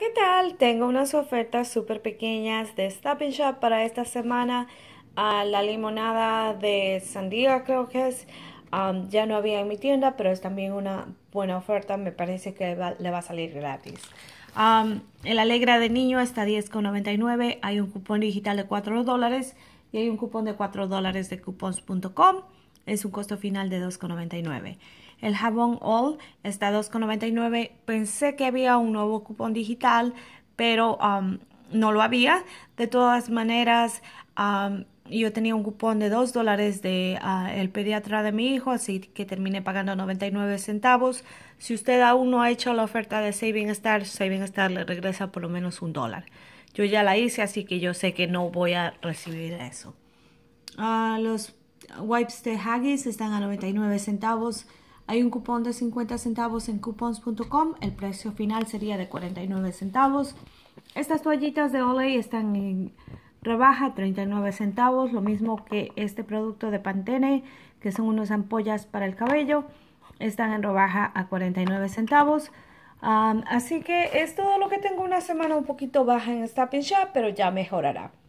¿Qué tal? Tengo unas ofertas súper pequeñas de Stop Shop para esta semana. Ah, la limonada de sandía creo que es. ya no había en mi tienda, pero es también una buena oferta. Me parece que le va a salir gratis. el Alegra de Niño está 10,99. Hay un cupón digital de 4 dólares y hay un cupón de 4 dólares de coupons.com es un costo final de 2,99. El jabón All está 2,99. Pensé que había un nuevo cupón digital, pero um, no lo había. De todas maneras, um, yo tenía un cupón de 2 dólares de uh, el pediatra de mi hijo, así que terminé pagando 99 centavos. Si usted aún no ha hecho la oferta de Saving Star, Saving Star le regresa por lo menos un dólar. Yo ya la hice, así que yo sé que no voy a recibir eso. Ah, los wipes de Haggis están a 99 centavos. Hay un cupón de 50 centavos en coupons.com. El precio final sería de 49 centavos. Estas toallitas de Olay están en rebaja 39 centavos. Lo mismo que este producto de Pantene, que son unas ampollas para el cabello. Están en rebaja a 49 centavos. así que es todo lo que tengo una semana un poquito baja en Stop Shop, pero ya mejorará.